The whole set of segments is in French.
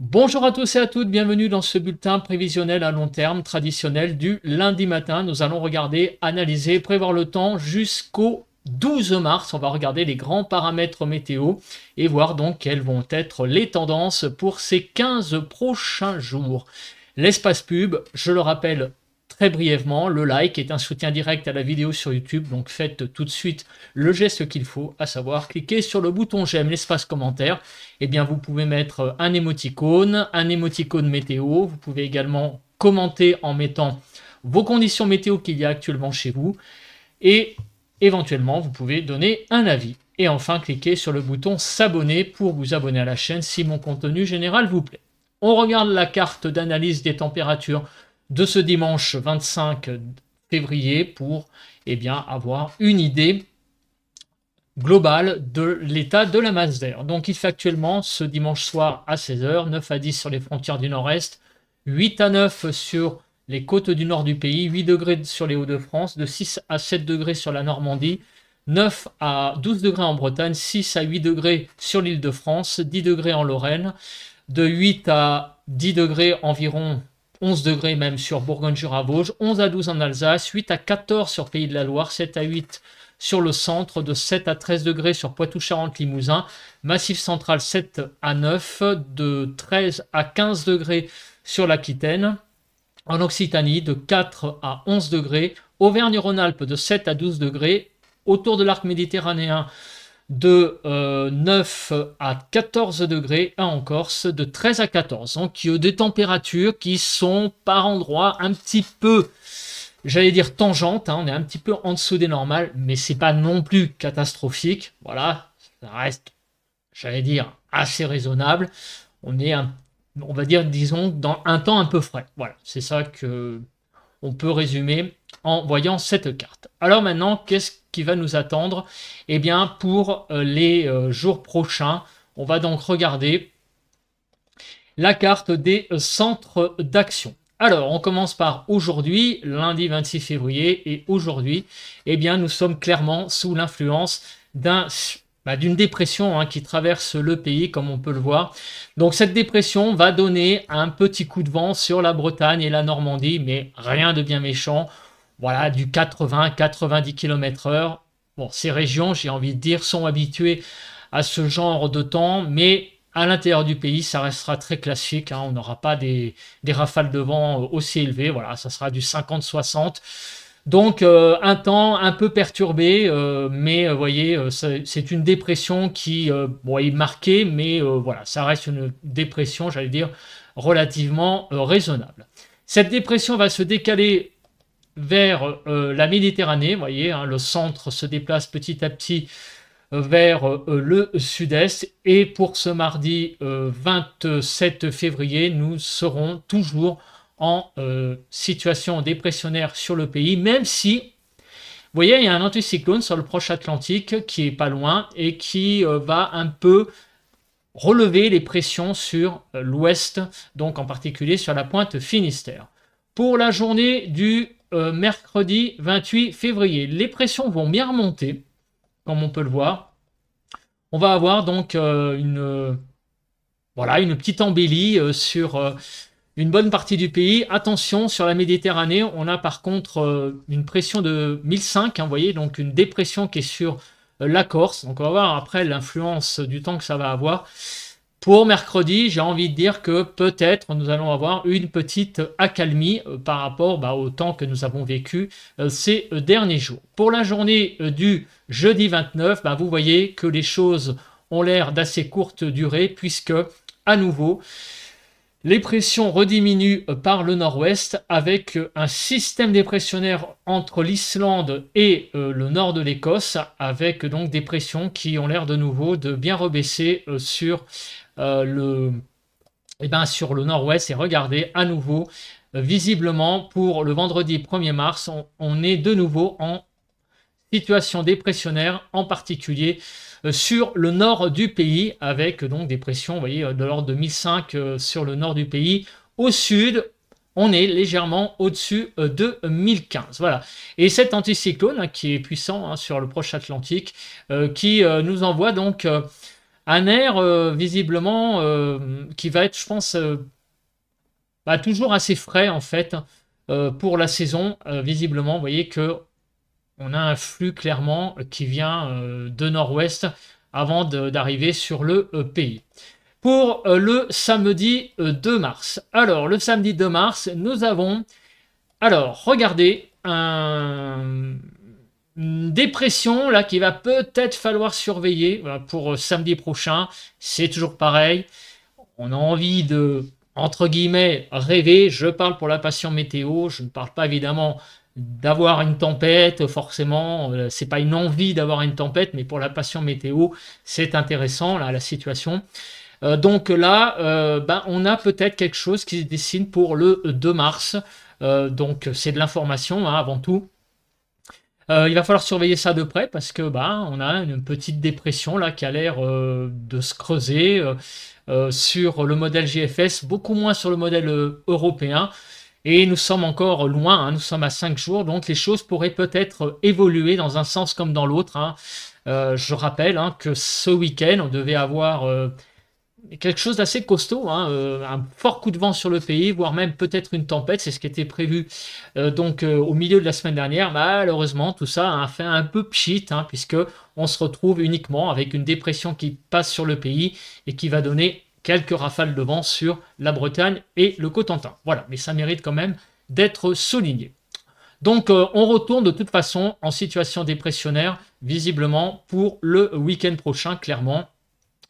Bonjour à tous et à toutes, bienvenue dans ce bulletin prévisionnel à long terme traditionnel du lundi matin. Nous allons regarder, analyser, prévoir le temps jusqu'au 12 mars. On va regarder les grands paramètres météo et voir donc quelles vont être les tendances pour ces 15 prochains jours. L'espace pub, je le rappelle, Très brièvement, le like est un soutien direct à la vidéo sur YouTube, donc faites tout de suite le geste qu'il faut, à savoir cliquer sur le bouton j'aime, l'espace commentaire. Et eh bien, vous pouvez mettre un émoticône, un émoticône météo. Vous pouvez également commenter en mettant vos conditions météo qu'il y a actuellement chez vous. Et éventuellement, vous pouvez donner un avis. Et enfin, cliquez sur le bouton s'abonner pour vous abonner à la chaîne si mon contenu général vous plaît. On regarde la carte d'analyse des températures de ce dimanche 25 février pour eh bien, avoir une idée globale de l'état de la masse d'air. Donc il fait actuellement ce dimanche soir à 16h, 9 à 10 sur les frontières du nord-est, 8 à 9 sur les côtes du nord du pays, 8 degrés sur les Hauts-de-France, de 6 à 7 degrés sur la Normandie, 9 à 12 degrés en Bretagne, 6 à 8 degrés sur l'île de France, 10 degrés en Lorraine, de 8 à 10 degrés environ 11 degrés même sur Bourgogne-Jura-Vosges, 11 à 12 en Alsace, 8 à 14 sur Pays de la Loire, 7 à 8 sur le centre, de 7 à 13 degrés sur poitou charente limousin Massif central 7 à 9, de 13 à 15 degrés sur l'Aquitaine, en Occitanie de 4 à 11 degrés, Auvergne-Rhône-Alpes de 7 à 12 degrés, autour de l'arc méditerranéen de 9 euh, à 14 degrés, en Corse de 13 à 14. Donc des températures qui sont par endroits un petit peu, j'allais dire tangentes, hein, on est un petit peu en dessous des normales, mais c'est pas non plus catastrophique. Voilà, ça reste, j'allais dire, assez raisonnable. On est, un, on va dire, disons, dans un temps un peu frais. Voilà, c'est ça que on peut résumer en voyant cette carte. Alors maintenant, qu'est-ce qui va nous attendre Eh bien, pour euh, les euh, jours prochains, on va donc regarder la carte des euh, centres d'action. Alors, on commence par aujourd'hui, lundi 26 février, et aujourd'hui, eh bien, nous sommes clairement sous l'influence d'un bah, d'une dépression hein, qui traverse le pays, comme on peut le voir. Donc cette dépression va donner un petit coup de vent sur la Bretagne et la Normandie, mais rien de bien méchant voilà, du 80-90 km/h. Bon, ces régions, j'ai envie de dire, sont habituées à ce genre de temps, mais à l'intérieur du pays, ça restera très classique. Hein. on n'aura pas des, rafales de vent euh, aussi élevées. Voilà, ça sera du 50-60. Donc euh, un temps un peu perturbé, euh, mais voyez, c'est une dépression qui est marquée, mais voilà, ça reste une dépression, j'allais dire, relativement raisonnable. Cette dépression va se décaler vers euh, la Méditerranée. Vous voyez, hein, le centre se déplace petit à petit euh, vers euh, le sud-est. Et pour ce mardi 27 février, nous serons toujours en situation dépressionnaire sur le pays, même si vous voyez, il y a un anticyclone sur le proche Atlantique qui est pas loin et qui va un peu relever les pressions sur l'ouest, donc en particulier sur la pointe Finistère. Pour la journée du euh, mercredi 28 février. Les pressions vont bien remonter, comme on peut le voir. On va avoir donc euh, une, voilà, une petite embellie euh, sur une bonne partie du pays. Attention, sur la Méditerranée, on a par contre une pression de 1005, hein, vous voyez, donc une dépression qui est sur la Corse. Donc on va voir après l'influence du temps que ça va avoir. Pour mercredi, j'ai envie de dire que peut-être nous allons avoir une petite accalmie euh, par rapport bah, au temps que nous avons vécu euh, ces euh, derniers jours. Pour la journée du jeudi 29, bah, vous voyez que les choses ont l'air d'assez courte durée puisque à nouveau, les pressions rediminuent par le nord-ouest avec un système dépressionnaire entre l'Islande et euh, le nord de l'Écosse, avec donc des pressions qui ont l'air de nouveau de bien rebaisser euh, sur, euh, le, et eh ben, sur le nord-ouest. Et regardez à nouveau, visiblement pour le vendredi 1er mars, on est de nouveau en situation dépressionnaire, en particulier euh, sur le nord du pays, avec euh, donc des pressions, vous voyez, euh, de l'ordre de 1005 sur le nord du pays. Au sud, on est légèrement au-dessus de 1015. Voilà. Et cet anticyclone hein, qui est puissant hein, sur le proche Atlantique, qui nous envoie donc un air visiblement qui va être, je pense, bah, toujours assez frais en fait hein, pour la saison. visiblement, vous voyez que on a un flux clairement qui vient euh, de nord-ouest avant d'arriver sur le euh, pays. Pour euh, le samedi 2 mars. Alors, le samedi 2 mars, nous avons, alors, regardez, un, une dépression là qui va peut-être falloir surveiller pour samedi prochain. C'est toujours pareil. On a envie de, entre guillemets, rêver. Je parle pour la passion météo. Je ne parle pas évidemment d'avoir une tempête, forcément, euh, c'est pas une envie d'avoir une tempête, mais pour la passion météo, c'est intéressant là la situation. Euh, donc là, euh, ben, on a peut-être quelque chose qui se dessine pour le 2 mars. donc c'est de l'information hein, avant tout. il va falloir surveiller ça de près parce que ben, on a une petite dépression là qui a l'air de se creuser sur le modèle GFS, beaucoup moins sur le modèle européen. Et nous sommes encore loin, hein, nous sommes à 5 jours, donc les choses pourraient peut-être évoluer dans un sens comme dans l'autre. Hein. Euh, je rappelle hein, que ce week-end, on devait avoir euh, quelque chose d'assez costaud, euh, un fort coup de vent sur le pays, voire même peut-être une tempête, c'est ce qui était prévu donc au milieu de la semaine dernière. Malheureusement, tout ça a fait un peu pchit, puisque on se retrouve uniquement avec une dépression qui passe sur le pays et qui va donner quelques rafales de vent sur la Bretagne et le Cotentin. Voilà, mais ça mérite quand même d'être souligné. Donc euh, on retourne de toute façon en situation dépressionnaire, visiblement, pour le week-end prochain, clairement.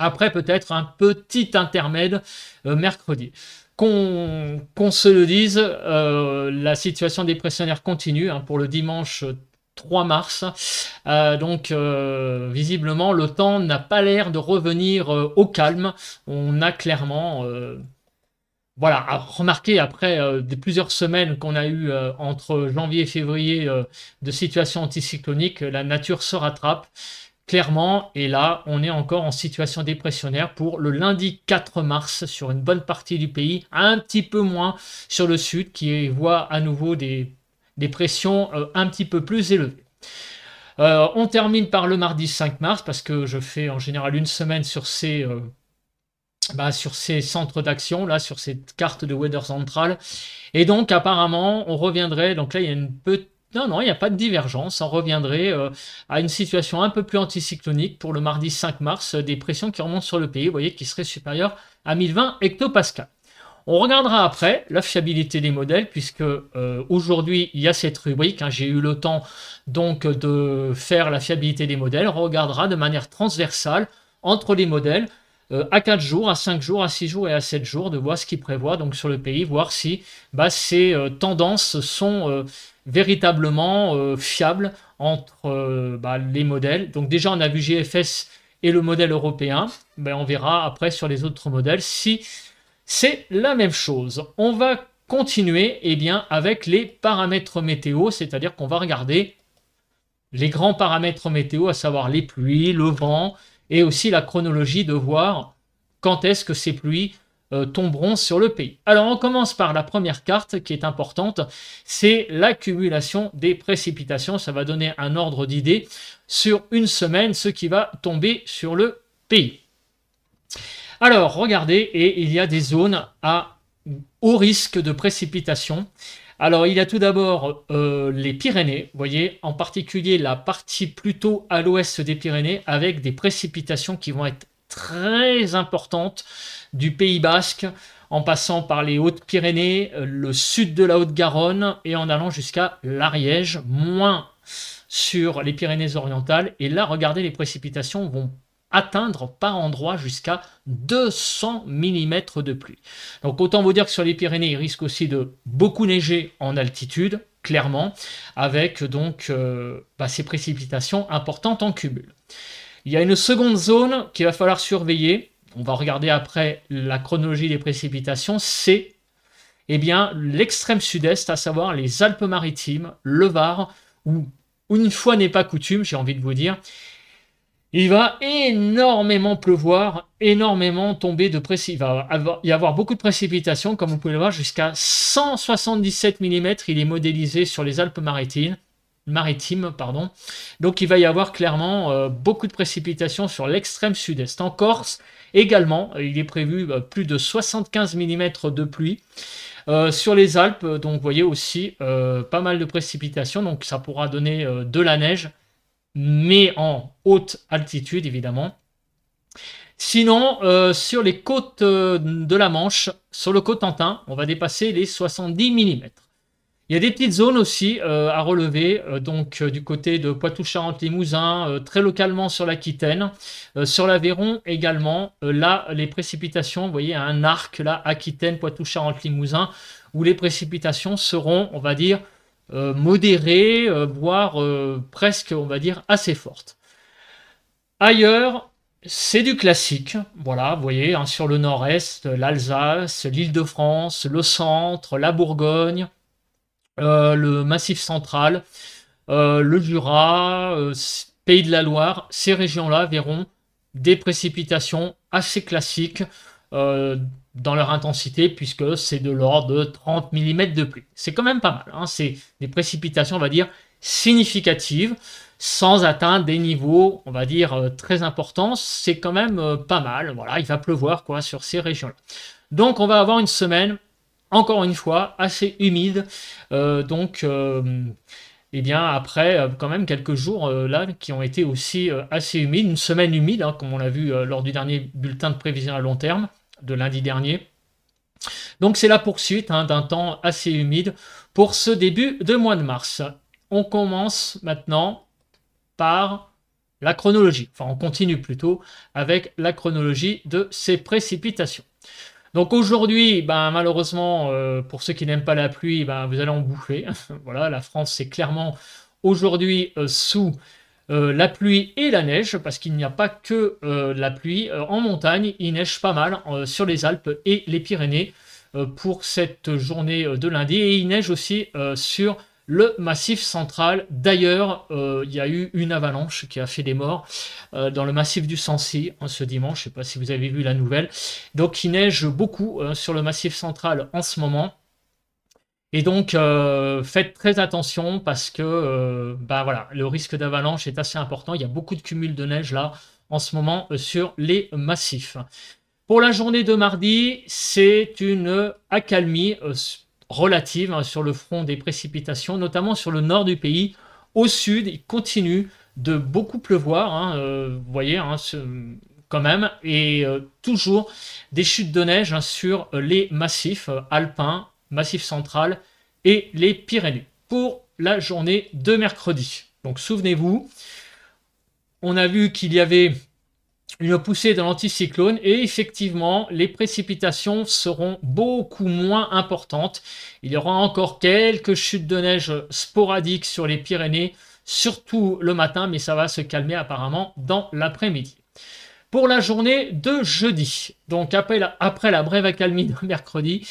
Après peut-être un petit intermède euh, mercredi. Qu'on se le dise, euh, la situation dépressionnaire continue. Hein, pour le dimanche 3 mars. Euh, donc euh, visiblement le temps n'a pas l'air de revenir euh, au calme. On a clairement... voilà, remarqué après plusieurs semaines qu'on a eu entre janvier et février de situation anticyclonique, la nature se rattrape clairement. Et là, on est encore en situation dépressionnaire pour le lundi 4 mars sur une bonne partie du pays, un petit peu moins sur le sud qui voit à nouveau des des pressions euh, un petit peu plus élevées. Euh, on termine par le mardi 5 mars parce que je fais en général une semaine sur ces, euh, bah, sur ces centres d'action, là, sur cette carte de Weather Central. Et donc apparemment, on reviendrait, donc là il y a une peu Non, non, il n'y a pas de divergence. On reviendrait à une situation un peu plus anticyclonique pour le mardi 5 mars, des pressions qui remontent sur le pays, vous voyez, qui seraient supérieures à 1020 hectopascal. On regardera après la fiabilité des modèles, puisque euh, aujourd'hui il y a cette rubrique. Hein. J'ai eu le temps donc de faire la fiabilité des modèles. On regardera de manière transversale entre les modèles euh, à 4 jours, à 5 jours, à 6 jours et à 7 jours, de voir ce qu'ils prévoient donc sur le pays, voir si bah, ces euh, tendances sont véritablement fiables entre bah, les modèles. Donc déjà on a vu GFS et le modèle européen. Ben, on verra après sur les autres modèles si c'est la même chose. On va continuer eh bien, avec les paramètres météo, c'est-à-dire qu'on va regarder les grands paramètres météo, à savoir les pluies, le vent, et aussi la chronologie de voir quand est-ce que ces pluies euh, tomberont sur le pays. Alors on commence par la première carte qui est importante, c'est l'accumulation des précipitations. Ça va donner un ordre d'idée sur une semaine, ce qui va tomber sur le pays. Alors, regardez, et il y a des zones à haut risque de précipitation. Alors, il y a tout d'abord euh, les Pyrénées, vous voyez, en particulier la partie plutôt à l'ouest des Pyrénées, avec des précipitations qui vont être très importantes du Pays basque, en passant par les Hautes-Pyrénées, euh, le sud de la Haute-Garonne, et en allant jusqu'à l'Ariège, moins sur les Pyrénées orientales. Et là, regardez, les précipitations vont atteindre par endroit jusqu'à 200 mm de pluie. Donc autant vous dire que sur les Pyrénées, il risque aussi de beaucoup neiger en altitude, clairement, avec donc euh, bah, ces précipitations importantes en cumul. Il y a une seconde zone qu'il va falloir surveiller. On va regarder après la chronologie des précipitations. C'est eh bien l'extrême sud-est, à savoir les Alpes-Maritimes, le Var, où une fois n'est pas coutume, j'ai envie de vous dire, il va énormément pleuvoir, énormément tomber de précipitations. Il va y avoir beaucoup de précipitations, comme vous pouvez le voir, jusqu'à 177 mm. Il est modélisé sur les Alpes-Maritimes. pardon. Donc il va y avoir clairement euh, beaucoup de précipitations sur l'extrême sud-est. En Corse également, euh, il est prévu euh, plus de 75 mm de pluie. sur les Alpes, donc vous voyez aussi pas mal de précipitations, donc ça pourra donner de la neige mais en haute altitude, évidemment. Sinon, euh, sur les côtes euh, de la Manche, sur le Cotentin, on va dépasser les 70 mm. Il y a des petites zones aussi euh, à relever, donc du côté de Poitou-Charentes-Limousin, très localement sur l'Aquitaine, sur l'Aveyron également. là, les précipitations, vous voyez, un arc là, Aquitaine, Poitou-Charentes-Limousin, où les précipitations seront, on va dire, euh, modérée, euh, voire euh, presque, on va dire, assez forte. Ailleurs, c'est du classique, voilà, vous voyez, hein, sur le nord-est, l'Alsace, l'Île-de-France, le centre, la Bourgogne, le Massif central, le Jura, Pays de la Loire, ces régions-là verront des précipitations assez classiques dans leur intensité puisque c'est de l'ordre de 30 mm de pluie. C'est quand même pas mal. Hein. C'est des précipitations, on va dire, significatives sans atteindre des niveaux, on va dire, euh, très importants. C'est quand même euh, pas mal. Voilà, il va pleuvoir quoi sur ces régions-là. Donc on va avoir une semaine, encore une fois, assez humide. Euh, donc... eh bien après quand même quelques jours là qui ont été aussi assez humides, une semaine humide, hein, comme on l'a vu lors du dernier bulletin de prévision à long terme de lundi dernier. Donc c'est la poursuite hein, d'un temps assez humide pour ce début de mois de mars. On commence maintenant par la chronologie, enfin on continue plutôt avec la chronologie de ces précipitations. Donc aujourd'hui, ben, malheureusement, euh, pour ceux qui n'aiment pas la pluie, ben, vous allez en bouffer. voilà, la France c'est clairement aujourd'hui euh, sous euh, la pluie et la neige, parce qu'il n'y a pas que euh, la pluie. Euh, en montagne, il neige pas mal sur les Alpes et les Pyrénées pour cette journée de lundi. Et il neige aussi sur le massif central. D'ailleurs, il y a eu une avalanche qui a fait des morts dans le massif du Sancy en hein, ce dimanche. Je ne sais pas si vous avez vu la nouvelle. Donc il neige beaucoup hein, sur le massif central en ce moment. Et donc, euh, faites très attention parce que euh, bah voilà, le risque d'avalanche est assez important. Il y a beaucoup de cumul de neige là en ce moment euh, sur les massifs. Pour la journée de mardi, c'est une accalmie relative hein, sur le front des précipitations, notamment sur le nord du pays. Au sud, il continue de beaucoup pleuvoir. Hein, vous voyez, hein, quand même, et toujours des chutes de neige sur les massifs alpins Massif central et les Pyrénées pour la journée de mercredi. Donc souvenez-vous, on a vu qu'il y avait une poussée de l'anticyclone et effectivement les précipitations seront beaucoup moins importantes. Il y aura encore quelques chutes de neige sporadiques sur les Pyrénées, surtout le matin, mais ça va se calmer apparemment dans l'après-midi. Pour la journée de jeudi, donc après la, brève accalmie de mercredi,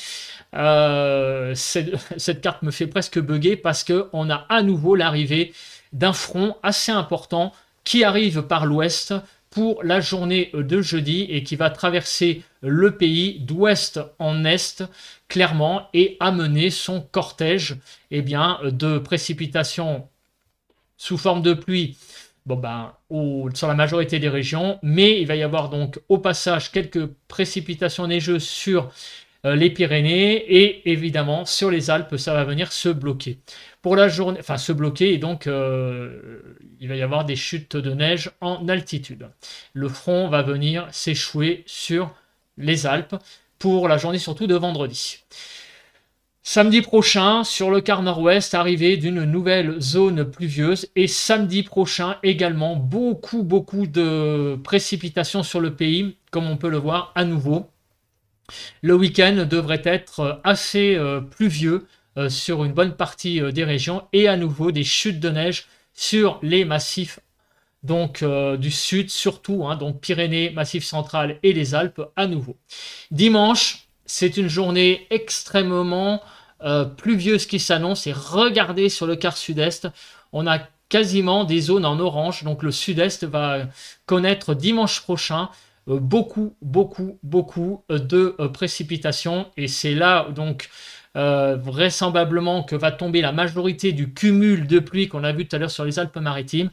euh, cette carte me fait presque bugger parce qu'on a à nouveau l'arrivée d'un front assez important qui arrive par l'ouest pour la journée de jeudi et qui va traverser le pays d'ouest en est clairement et amener son cortège eh bien, de précipitations sous forme de pluie bon ben, sur la majorité des régions, mais il va y avoir donc au passage quelques précipitations neigeuses sur euh, les Pyrénées et évidemment sur les Alpes, ça va venir se bloquer. Pour la journée, enfin se bloquer et donc euh, il va y avoir des chutes de neige en altitude. Le front va venir s'échouer sur les Alpes pour la journée surtout de vendredi. Samedi prochain, sur le quart nord-ouest, arrivée d'une nouvelle zone pluvieuse. Et samedi prochain également, beaucoup, beaucoup de précipitations sur le pays, comme on peut le voir à nouveau. Le week-end devrait être euh, assez euh, pluvieux euh, sur une bonne partie des régions et à nouveau des chutes de neige sur les massifs donc du sud surtout, hein, donc Pyrénées, Massif central et les Alpes à nouveau. Dimanche, c'est une journée extrêmement pluvieuse qui s'annonce et regardez sur le quart sud-est, on a quasiment des zones en orange, donc le sud-est va connaître dimanche prochain euh, beaucoup, beaucoup, beaucoup euh, de euh, précipitations. Et c'est là donc vraisemblablement que va tomber la majorité du cumul de pluie qu'on a vu tout à l'heure sur les Alpes-Maritimes.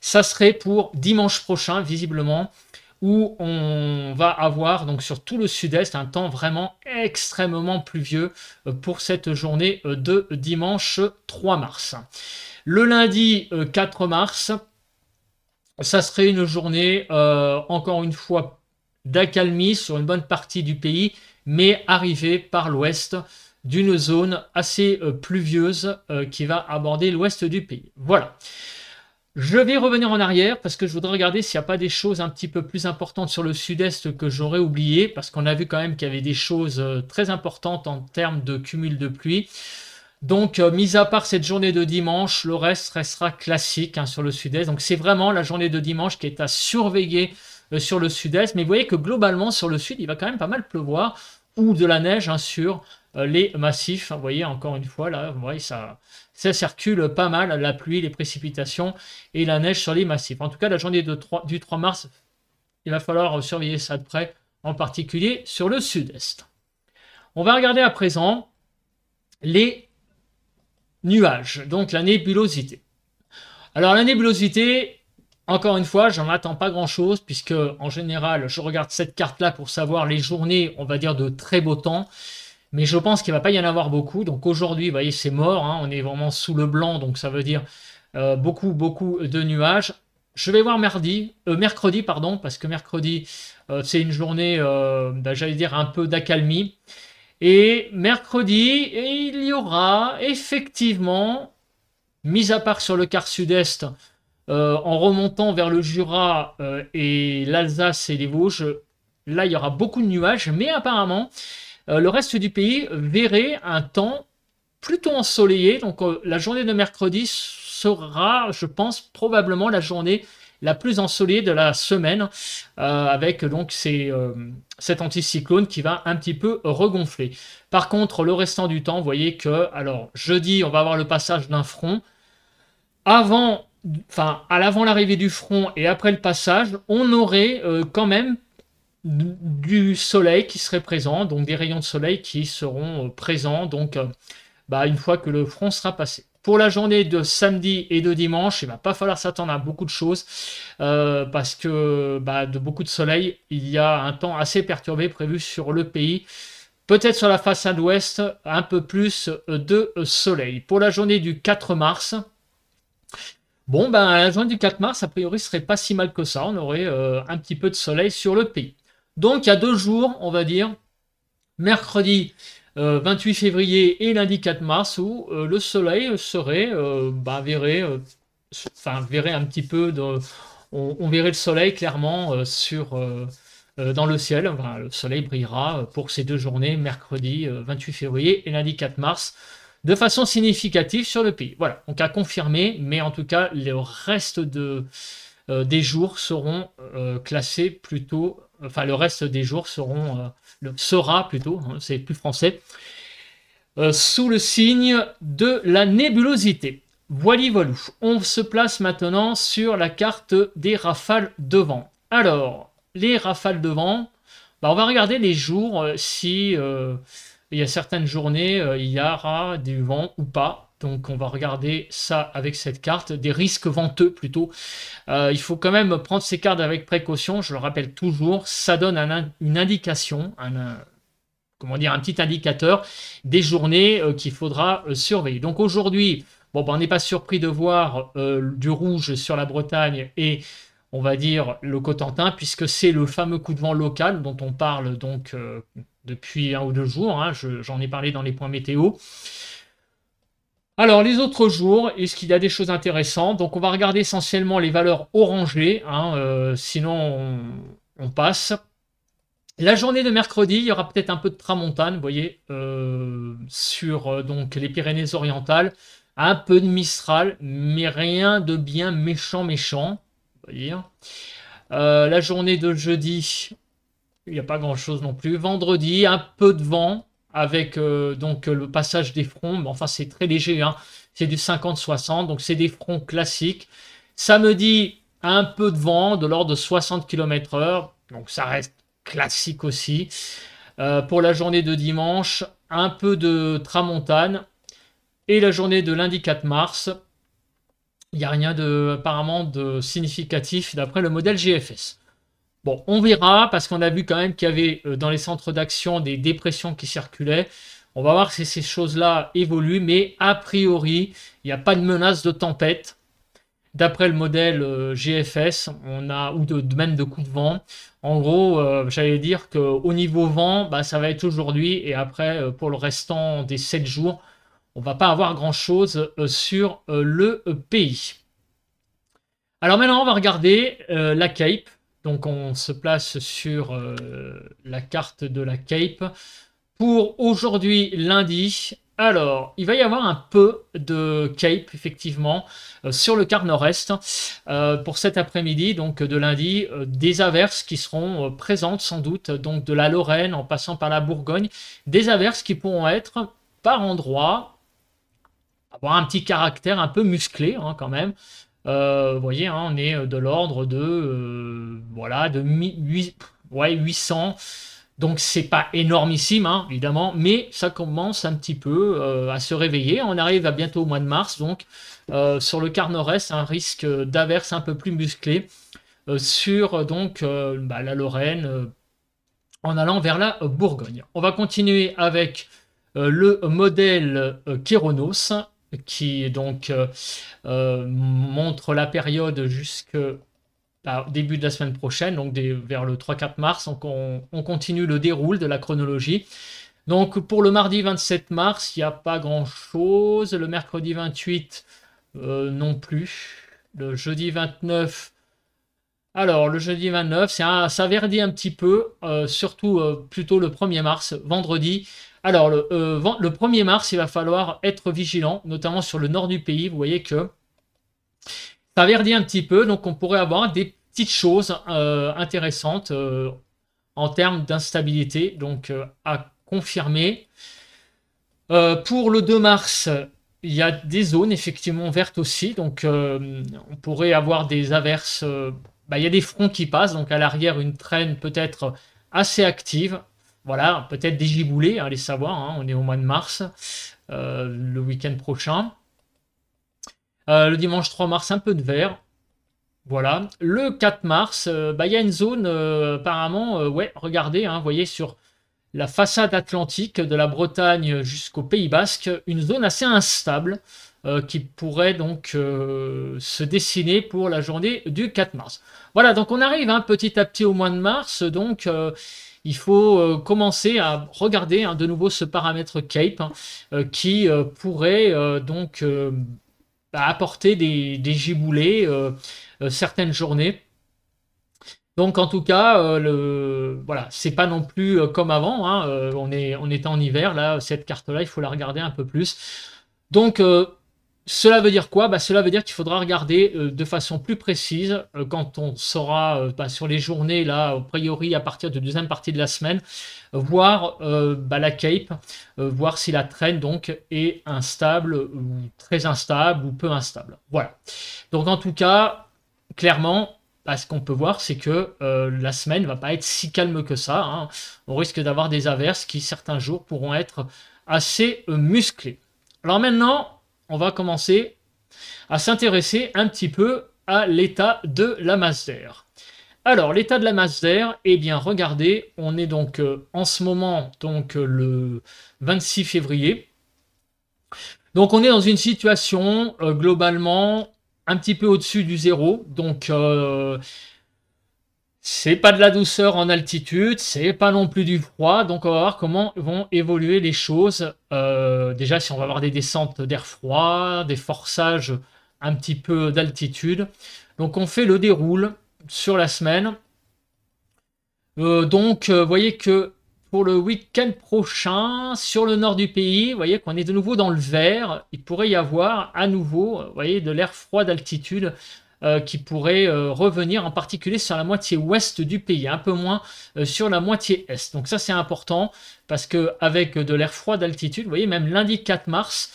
Ça serait pour dimanche prochain, visiblement, où on va avoir donc sur tout le sud-est un temps vraiment extrêmement pluvieux pour cette journée de dimanche 3 mars. Le lundi 4 mars, ça serait une journée, euh, encore une fois, d'accalmie sur une bonne partie du pays, mais arrivée par l'ouest d'une zone assez euh, pluvieuse euh, qui va aborder l'ouest du pays. Voilà. Je vais revenir en arrière parce que je voudrais regarder s'il n'y a pas des choses un petit peu plus importantes sur le sud-est que j'aurais oublié, parce qu'on a vu quand même qu'il y avait des choses très importantes en termes de cumul de pluie. Donc, euh, mis à part cette journée de dimanche, le reste restera classique hein, sur le sud-est. Donc, c'est vraiment la journée de dimanche qui est à surveiller euh, sur le sud-est. Mais vous voyez que globalement, sur le sud, il va quand même pas mal pleuvoir ou de la neige hein, sur euh, les massifs. vous voyez, encore une fois, là, vous voyez, ça, circule pas mal, la pluie, les précipitations et la neige sur les massifs. En tout cas, la journée du 3 mars, il va falloir surveiller ça de près, en particulier sur le sud-est. On va regarder à présent les nuages, donc la nébulosité. Alors la nébulosité, encore une fois, j'en attends pas grand-chose, puisque en général, je regarde cette carte-là pour savoir les journées, on va dire, de très beau temps. Mais je pense qu'il ne va pas y en avoir beaucoup. Donc aujourd'hui, vous voyez, c'est mort. Hein. on est vraiment sous le blanc, donc ça veut dire euh, beaucoup, beaucoup de nuages. Je vais voir mardi, euh, mercredi, pardon, parce que mercredi, euh, c'est une journée, bah, j'allais dire, un peu d'accalmie. Et mercredi, il y aura effectivement, mis à part sur le quart sud-est, euh, en remontant vers le Jura euh, et l'Alsace et les Vosges, là il y aura beaucoup de nuages, mais apparemment euh, le reste du pays verrait un temps plutôt ensoleillé. Donc la journée de mercredi sera, je pense, probablement la journée la plus ensoleillée de la semaine, euh, avec donc c'est euh, cet anticyclone qui va un petit peu regonfler. Par contre, le restant du temps, vous voyez que, alors, jeudi, on va avoir le passage d'un front. Avant, enfin, à l'avant l'arrivée du front et après le passage, on aurait euh, quand même du soleil qui serait présent, donc des rayons de soleil qui seront présents, donc bah, une fois que le front sera passé. Pour la journée de samedi et de dimanche, il va pas falloir s'attendre à beaucoup de choses euh, parce que bah, de beaucoup de soleil, il y a un temps assez perturbé prévu sur le pays. Peut-être sur la façade ouest, un peu plus de soleil. Pour la journée du 4 mars, Bon, ben, la journée du 4 mars, a priori, ce serait pas si mal que ça. On aurait euh, un petit peu de soleil sur le pays. Donc, il y a deux jours, on va dire, mercredi 28 euh, février et lundi 4 mars où euh, le soleil serait, euh, bah, verrait, verrait un petit peu, on, verrait le soleil clairement sur, dans le ciel. le soleil brillera pour ces deux journées, mercredi 28 février et lundi 4 mars, de façon significative sur le pays. Voilà, donc à confirmer, mais en tout cas, le reste de, des jours seront classés plutôt enfin le reste des jours seront, euh, le sera plutôt, hein, c'est plus français, euh, sous le signe de la nébulosité. Voili voilou. On se place maintenant sur la carte des rafales de vent. Alors, les rafales de vent, bah, on va regarder les jours euh, si il y a certaines journées, il y aura du vent ou pas. Donc on va regarder ça avec cette carte, des risques venteux plutôt. Euh, il faut quand même prendre ces cartes avec précaution, je le rappelle toujours, ça donne une indication, un, euh, comment dire, un petit indicateur des journées euh, qu'il faudra surveiller. Donc aujourd'hui, bon, ben, on n'est pas surpris de voir du rouge sur la Bretagne et on va dire le Cotentin, puisque c'est le fameux coup de vent local dont on parle donc depuis un ou deux jours, hein. j'en ai parlé dans les points météo. Alors, les autres jours, est-ce qu'il y a des choses intéressantes Donc, on va regarder essentiellement les valeurs orangées, hein, euh, sinon on, passe. La journée de mercredi, il y aura peut-être un peu de tramontane, vous voyez, euh, sur euh, donc les Pyrénées-Orientales, un peu de Mistral, mais rien de bien méchant méchant, on hein. la journée de jeudi, il n'y a pas grand-chose non plus. Vendredi, un peu de vent, avec euh, donc euh, le passage des fronts. enfin, c'est très léger, hein. c'est du 50-60, donc c'est des fronts classiques. Samedi, un peu de vent, de l'ordre de 60 km/h, donc ça reste classique aussi. Euh, pour la journée de dimanche, un peu de tramontane. Et la journée de lundi 4 mars, il n'y a rien de, apparemment de significatif d'après le modèle GFS. Bon, on verra parce qu'on a vu quand même qu'il y avait euh, dans les centres d'action des dépressions qui circulaient. On va voir si ces choses-là évoluent, mais a priori, il n'y a pas de menace de tempête. D'après le modèle euh, GFS, on a ou de, même de coup de vent. En gros, euh, j'allais dire qu'au niveau vent, bah, ça va être aujourd'hui et après pour le restant des 7 jours, on va pas avoir grand-chose sur le pays. Alors maintenant, on va regarder la Cape. Donc on se place sur euh, la carte de la Cape. Pour aujourd'hui, lundi, alors, il va y avoir un peu de Cape, effectivement, euh, sur le quart nord-est euh, pour cet après-midi, donc de lundi, des averses qui seront présentes sans doute, donc de la Lorraine en passant par la Bourgogne, des averses qui pourront être par endroits, avoir un petit caractère un peu musclé hein, quand même, euh, vous voyez, hein, on est euh, de l'ordre de euh, voilà de 800. Donc c'est pas énormissime, hein, évidemment, mais ça commence un petit peu à se réveiller. On arrive à bientôt au mois de mars, donc sur le quart nord-est, un risque d'averse un peu plus musclé sur donc bah, la Lorraine en allant vers la Bourgogne. On va continuer avec le modèle Kéronos qui donc euh, euh, montre la période jusqu'au bah, début de la semaine prochaine, donc vers le 3-4 mars. on, continue le déroule de la chronologie. Donc pour le mardi 27 mars, il n'y a pas grand-chose. Le mercredi 28, euh, non plus. Le jeudi 29, alors, le jeudi 29, un, ça verdit un petit peu, surtout plutôt le 1er mars, vendredi. Alors, le, 1er euh, mars, il va falloir être vigilant, notamment sur le nord du pays. Vous voyez que ça verdit un petit peu, donc on pourrait avoir des petites choses euh, intéressantes euh, en termes d'instabilité, donc à confirmer. pour le 2 mars, il y a des zones effectivement vertes aussi, donc on pourrait avoir des averses. Bah, il y a des fronts qui passent, donc à l'arrière, une traîne peut-être assez active voilà, peut-être des giboulées, hein, allez savoir, hein, on est au mois de mars, euh, le week-end prochain. Euh, le dimanche 3 mars, un peu de vert. Voilà. Le 4 mars, euh, bah, il y a une zone, apparemment, ouais, regardez, vous hein, voyez sur la façade atlantique de la Bretagne jusqu'au Pays Basque, une zone assez instable qui pourrait donc se dessiner pour la journée du 4 mars. Voilà, donc on arrive petit à petit au mois de mars, donc il faut euh, commencer à regarder hein, de nouveau ce paramètre CAPE hein, euh, qui euh, pourrait donc bah, apporter des, des giboulées certaines journées. Donc en tout cas, ce le, voilà, c'est pas non plus comme avant. Hein, on, est, on était en hiver, là, cette carte-là, il faut la regarder un peu plus. Donc cela veut dire quoi bah, Cela veut dire qu'il faudra regarder euh, de façon plus précise euh, quand on saura euh, bah, sur les journées, là, a priori à partir de deuxième partie de la semaine, voir bah, la cape, voir si la traîne donc est instable ou très instable ou peu instable. Voilà. Donc en tout cas, clairement, ce qu'on peut voir, c'est que la semaine va pas être si calme que ça. Hein. On risque d'avoir des averses qui certains jours pourront être assez musclées. Alors maintenant, on va commencer à s'intéresser un petit peu à l'état de la masse d'air. Alors, l'état de la masse d'air, eh bien, regardez, on est donc euh, en ce moment, donc euh, le 26 février. Donc, on est dans une situation euh, globalement un petit peu au-dessus du zéro. Donc, c'est pas de la douceur en altitude, c'est pas non plus du froid, donc on va voir comment vont évoluer les choses. Euh, déjà, si on va avoir des descentes d'air froid, des forçages un petit peu d'altitude. Donc on fait le déroule sur la semaine. Euh, donc, vous euh, voyez que pour le week-end prochain, sur le nord du pays, vous voyez qu'on est de nouveau dans le vert. Il pourrait y avoir à nouveau, voyez, de l'air froid d'altitude euh, qui pourrait euh, revenir en particulier sur la moitié ouest du pays, un peu moins euh, sur la moitié est. Donc ça c'est important parce qu'avec de l'air froid d'altitude, vous voyez même lundi 4 mars,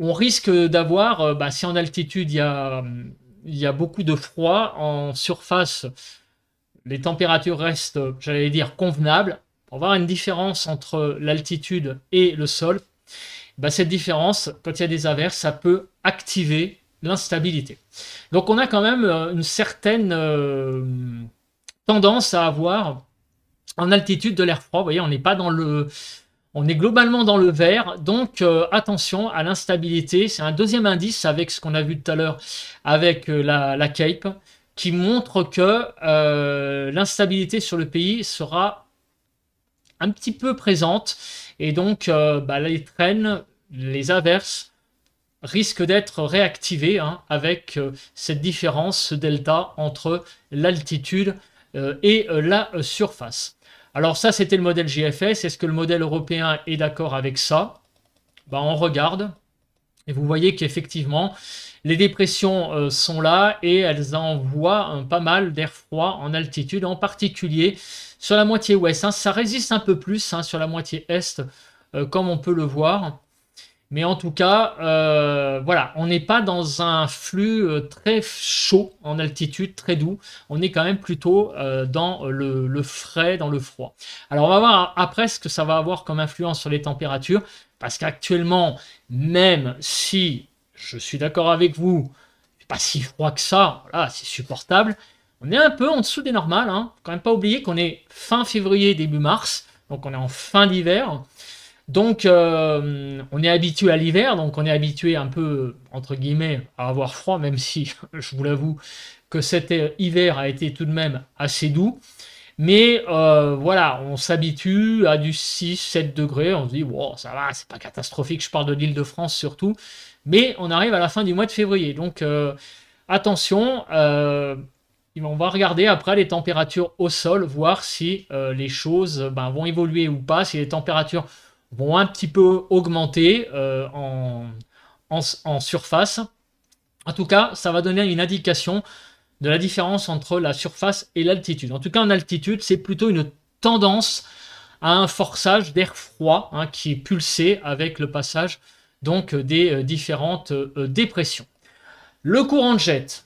on risque d'avoir, bah, si en altitude il y a, beaucoup de froid, en surface les températures restent, j'allais dire, convenables, pour voir avoir une différence entre l'altitude et le sol. Bah, cette différence, quand il y a des averses, ça peut activer l'instabilité. Donc on a quand même euh, une certaine euh, tendance à avoir en altitude de l'air froid. Vous voyez, on n'est pas dans le... On est globalement dans le vert, donc euh, attention à l'instabilité. C'est un deuxième indice avec ce qu'on a vu tout à l'heure avec la, Cape, qui montre que l'instabilité sur le pays sera un petit peu présente. Et donc, bah, les traînes, les averses, risque d'être réactivé hein, avec euh, cette différence delta entre l'altitude euh, et euh, la surface. Alors ça, c'était le modèle GFS. Est-ce que le modèle européen est d'accord avec ça ben, On regarde. Et vous voyez qu'effectivement, les dépressions sont là et elles envoient hein, pas mal d'air froid en altitude, en particulier sur la moitié ouest. Hein. Ça résiste un peu plus sur la moitié est, comme on peut le voir. Mais en tout cas, euh, voilà, on n'est pas dans un flux euh, très chaud en altitude, très doux. On est quand même plutôt euh, dans le, frais, dans le froid. Alors on va voir après ce que ça va avoir comme influence sur les températures, parce qu'actuellement, même si je suis d'accord avec vous, pas si froid que ça, là c'est supportable. On est un peu en dessous des normales, hein. Faut quand même pas oublier qu'on est fin février, début mars, donc on est en fin d'hiver. Donc, euh, on est habitué à l'hiver, donc on est habitué un peu, entre guillemets, à avoir froid, même si, je vous l'avoue, que cet hiver a été tout de même assez doux. Mais euh, voilà, on s'habitue à du 6-7 degrés, on se dit, wow, ça va, c'est pas catastrophique, je parle de l'île de France surtout. Mais on arrive à la fin du mois de février, donc euh, attention, on va regarder après les températures au sol, voir si les choses ben, vont évoluer ou pas, si les températures vont un petit peu augmenter euh, en, en, surface. En tout cas, ça va donner une indication de la différence entre la surface et l'altitude. En tout cas, en altitude, c'est plutôt une tendance à un forçage d'air froid hein, qui est pulsé avec le passage donc des euh, différentes euh, dépressions. Le courant de jet.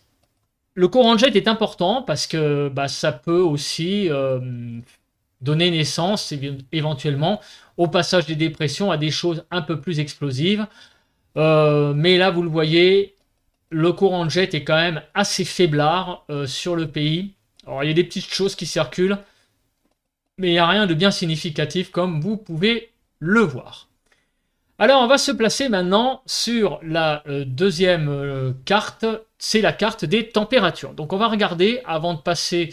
Le courant de jet est important parce que bah, ça peut aussi donner naissance éventuellement au passage des dépressions à des choses un peu plus explosives. Euh, mais là, vous le voyez, le courant de jet est quand même assez faiblard euh, sur le pays. Alors, il y a des petites choses qui circulent, mais il n'y a rien de bien significatif comme vous pouvez le voir. Alors, on va se placer maintenant sur la euh, deuxième carte, c'est la carte des températures. Donc, on va regarder, avant de passer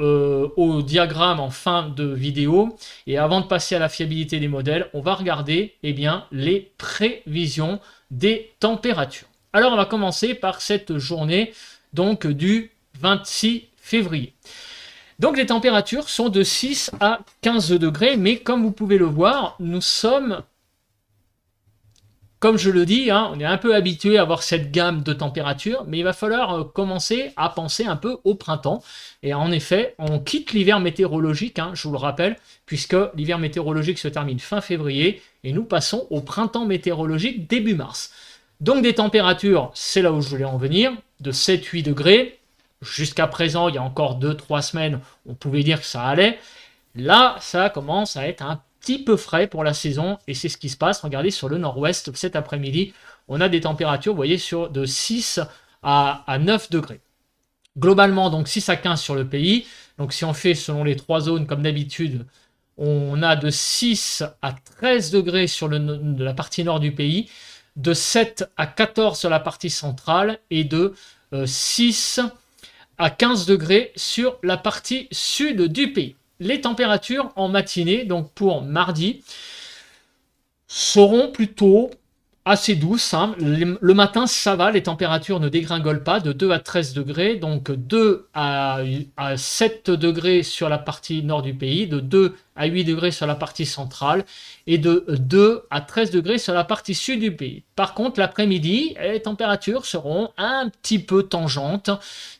euh, au diagramme en fin de vidéo. Et avant de passer à la fiabilité des modèles, on va regarder eh bien, les prévisions des températures. Alors on va commencer par cette journée donc du 26 février. Donc les températures sont de 6 à 15 degrés, mais comme vous pouvez le voir, nous sommes comme je le dis, hein, on est un peu habitué à avoir cette gamme de température, mais il va falloir euh, commencer à penser un peu au printemps. Et en effet, on quitte l'hiver météorologique, hein, je vous le rappelle, puisque l'hiver météorologique se termine fin février, et nous passons au printemps météorologique début mars. Donc des températures, c'est là où je voulais en venir, de 7-8 degrés. Jusqu'à présent, il y a encore 2-3 semaines, on pouvait dire que ça allait. Là, ça commence à être un peu peu frais pour la saison et c'est ce qui se passe. Regardez sur le nord-ouest cet après-midi, on a des températures, vous voyez, sur de 6 à, 9 degrés. Globalement, donc 6 à 15 sur le pays. Donc si on fait selon les trois zones comme d'habitude, on a de 6 à 13 degrés sur le, de la partie nord du pays, de 7 à 14 sur la partie centrale et de 6 euh, à 15 degrés sur la partie sud du pays les températures en matinée, donc pour mardi, seront plutôt assez douce. Hein. Le matin, ça va, les températures ne dégringolent pas de 2 à 13 degrés, donc 2 à, 7 degrés sur la partie nord du pays, de 2 à 8 degrés sur la partie centrale et de 2 à 13 degrés sur la partie sud du pays. Par contre, l'après-midi, les températures seront un petit peu tangentes,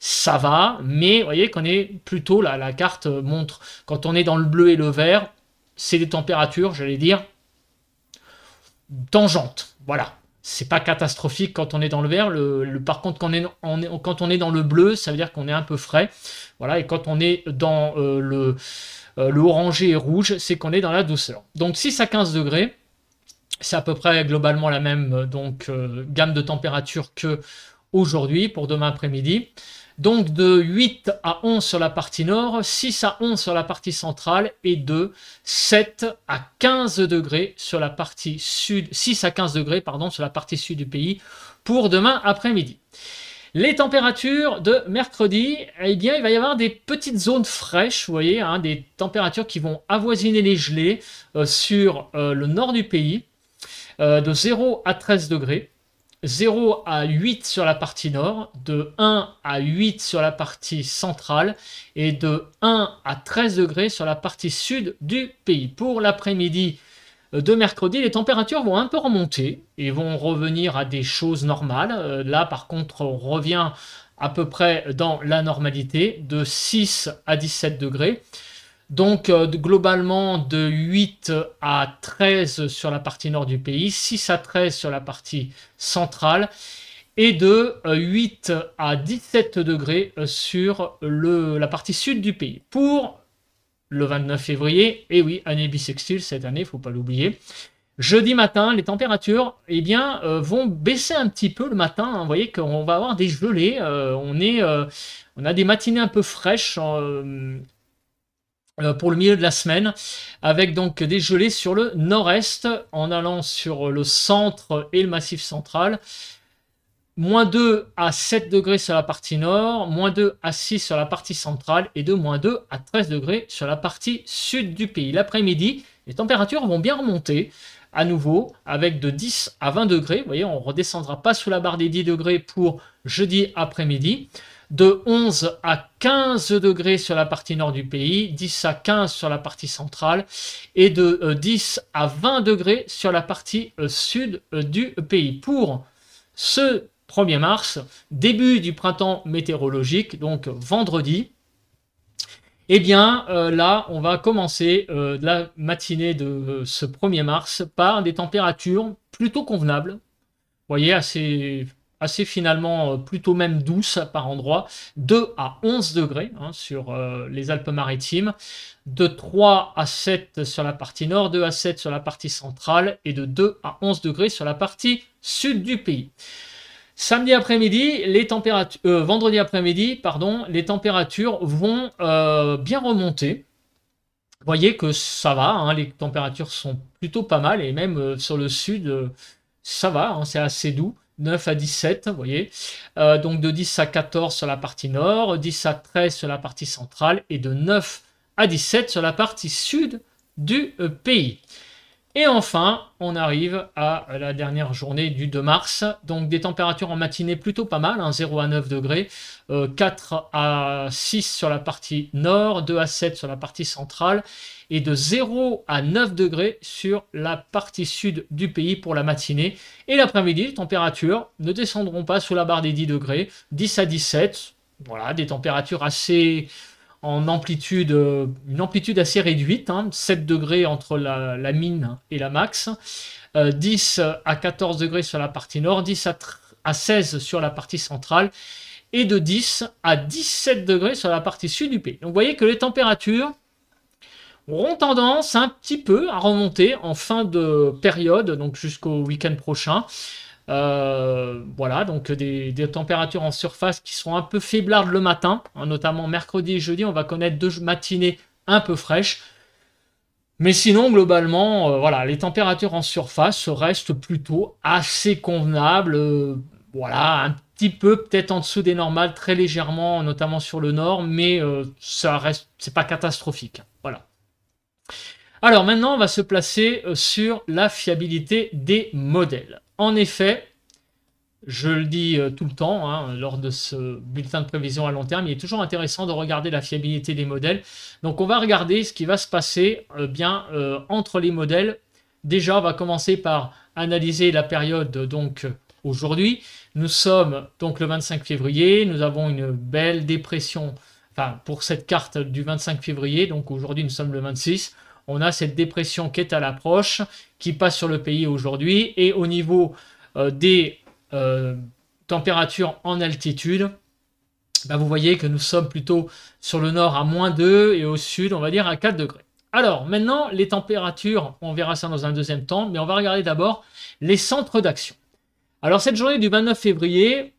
ça va, mais vous voyez qu'on est plutôt, la carte montre, quand on est dans le bleu et le vert, c'est des températures, j'allais dire, tangentes voilà, c'est pas catastrophique quand on est dans le vert. Le, par contre, quand on, est, dans le bleu, ça veut dire qu'on est un peu frais. Voilà, et quand on est dans euh, euh, le, orangé et rouge, c'est qu'on est dans la douceur. Donc 6 à 15 degrés, c'est à peu près globalement la même euh, donc, gamme de température que aujourd'hui pour demain après-midi. Donc de 8 à 11 sur la partie nord, 6 à 11 sur la partie centrale et de 7 à 15 degrés sur la partie sud, 6 à 15 degrés pardon, sur la partie sud du pays pour demain après-midi. Les températures de mercredi, eh bien, il va y avoir des petites zones fraîches, vous voyez, hein, des températures qui vont avoisiner les gelées euh, sur euh, le nord du pays, euh, de 0 à 13 degrés. 0 à 8 sur la partie nord, de 1 à 8 sur la partie centrale et de 1 à 13 degrés sur la partie sud du pays. Pour l'après-midi euh, de mercredi, les températures vont un peu remonter et vont revenir à des choses normales. Euh, là, par contre, on revient à peu près dans la normalité de 6 à 17 degrés. Donc euh, globalement de 8 à 13 sur la partie nord du pays, 6 à 13 sur la partie centrale et de 8 euh, à 17 degrés euh, sur le, la partie sud du pays. Pour le 29 février, et eh oui, année bissextile cette année, il ne faut pas l'oublier. Jeudi matin, les températures eh bien, vont baisser un petit peu le matin. Hein. Vous voyez qu'on va avoir des gelées. on, est, on a des matinées un peu fraîches euh, pour le milieu de la semaine, avec donc des gelées sur le nord-est, en allant sur le centre et le massif central. Moins 2 à 7 degrés sur la partie nord, moins 2 à 6 sur la partie centrale et de moins 2 à 13 degrés sur la partie sud du pays. L'après-midi, les températures vont bien remonter à nouveau avec de 10 à 20 degrés. Vous voyez, on ne redescendra pas sous la barre des 10 degrés pour jeudi après-midi de 11 à 15 degrés sur la partie nord du pays, 10 à 15 sur la partie centrale et de 10 euh, à 20 degrés sur la partie euh, sud euh, du pays. Pour ce 1er mars, début du printemps météorologique, donc vendredi, eh bien, là, on va commencer la matinée de ce 1er mars par des températures plutôt convenables. Vous voyez, assez assez finalement euh, plutôt même douce par endroit, 2 à 11 degrés hein, sur euh, les Alpes-Maritimes, de 3 à 7 sur la partie nord, 2 à 7 sur la partie centrale et de 2 à 11 degrés sur la partie sud du pays. Samedi après-midi, les températures, euh, vendredi après-midi, pardon, les températures vont bien remonter. Vous voyez que ça va, hein, les températures sont plutôt pas mal et même sur le sud, ça va, hein, c'est assez doux. 9 à 17, vous voyez. Euh, donc de 10 à 14 sur la partie nord, 10 à 13 sur la partie centrale et de 9 à 17 sur la partie sud du euh, pays. Et enfin, on arrive à la dernière journée du 2 mars. Donc des températures en matinée plutôt pas mal, 0 hein, à 9 degrés, 4 euh, à 6 sur la partie nord, 2 à 7 sur la partie centrale et de 0 à 9 degrés sur la partie sud du pays pour la matinée. Et l'après-midi, les températures ne descendront pas sous la barre des 10 degrés, 10 à 17. Voilà, des températures assez en amplitude, euh, une amplitude assez réduite, 7 hein. degrés entre la, mine et la max, 10 euh, à 14 degrés sur la partie nord, 10 à, à 16 sur la partie centrale et de 10 à 17 degrés sur la partie sud du pays. Donc vous voyez que les températures auront tendance un petit peu à remonter en fin de période, donc jusqu'au week-end prochain. Euh, voilà, donc des, températures en surface qui seront un peu faiblardes le matin, hein, notamment mercredi et jeudi, on va connaître deux matinées un peu fraîches. Mais sinon, globalement, euh, voilà, les températures en surface restent plutôt assez convenables. Euh, voilà, un petit peu peut-être en dessous des normales, très légèrement, notamment sur le nord, mais ça reste, c'est pas catastrophique. Voilà. Alors maintenant, on va se placer euh, sur la fiabilité des modèles. En effet, je le dis euh, tout le temps, hein, lors de ce bulletin de prévision à long terme, il est toujours intéressant de regarder la fiabilité des modèles. Donc on va regarder ce qui va se passer euh, bien, entre les modèles. Déjà, on va commencer par analyser la période donc aujourd'hui. Nous sommes donc le 25 février, nous avons une belle dépression pour cette carte du 25 février, donc aujourd'hui nous sommes le 26, on a cette dépression qui est à l'approche, qui passe sur le pays aujourd'hui, et au niveau euh, des euh, températures en altitude, ben, vous voyez que nous sommes plutôt sur le nord à moins 2 et au sud, on va dire, à 4 degrés. Alors, maintenant, les températures, on verra ça dans un deuxième temps, mais on va regarder d'abord les centres d'action. Alors, cette journée du 29 février,